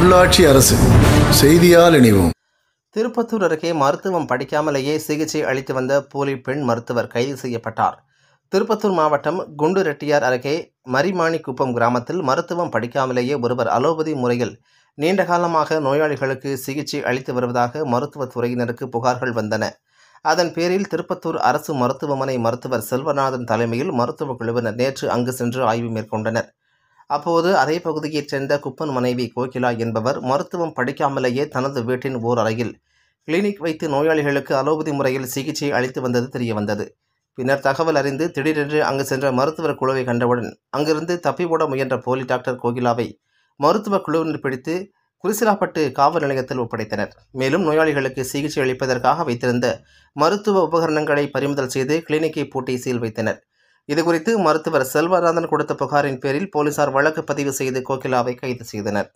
உள்ளாட்சி அரசு செய்தியால் இணைவோம் திருப்பத்தூர் அருகே மருத்துவம் படிக்காமலேயே சிகிச்சை அளித்து வந்த போலி பெண் மருத்துவர் கைது செய்யப்பட்டார் திருப்பத்தூர் மாவட்டம் குண்டு ரெட்டியார் அருகே மரிமாணிக்குப்பம் கிராமத்தில் மருத்துவம் படிக்காமலேயே ஒருவர் அலோபதி முறையில் நீண்டகாலமாக நோயாளிகளுக்கு சிகிச்சை அளித்து வருவதாக மருத்துவத்துறையினருக்கு புகார்கள் வந்தன அதன் பேரில் திருப்பத்தூர் அரசு மருத்துவமனை மருத்துவர் செல்வநாதன் தலைமையில் மருத்துவக் குழுவினர் நேற்று அங்கு சென்று ஆய்வு மேற்கொண்டனர் அப்போது அதே பகுதியைச் சேர்ந்த குப்பன் மனைவி கோகிலா என்பவர் மருத்துவம் படிக்காமலேயே தனது வீட்டின் ஓர் அறையில் கிளினிக் வைத்து நோயாளிகளுக்கு அலோபதி முறையில் சிகிச்சை அளித்து வந்தது தெரியவந்தது பின்னர் தகவல் அறிந்து திடீரென்று அங்கு சென்ற மருத்துவர் குழுவை கண்டவுடன் அங்கிருந்து தப்பி போட முயன்ற போலி டாக்டர் கோகிலாவை மருத்துவ குழுவினர் பிடித்து குறிசிலாப்பட்டு காவல் நிலையத்தில் ஒப்படைத்தனர் மேலும் நோயாளிகளுக்கு சிகிச்சை அளிப்பதற்காக வைத்திருந்த மருத்துவ உபகரணங்களை பறிமுதல் செய்து கிளினிக்கை பூட்டி சீல் வைத்தனர் இது குறித்து மருத்துவர் செல்வராதன் கொடுத்த புகாரின் பேரில் போலீசார் வழக்கு பதிவு செய்து கோகிலாவை கைது செய்தனர்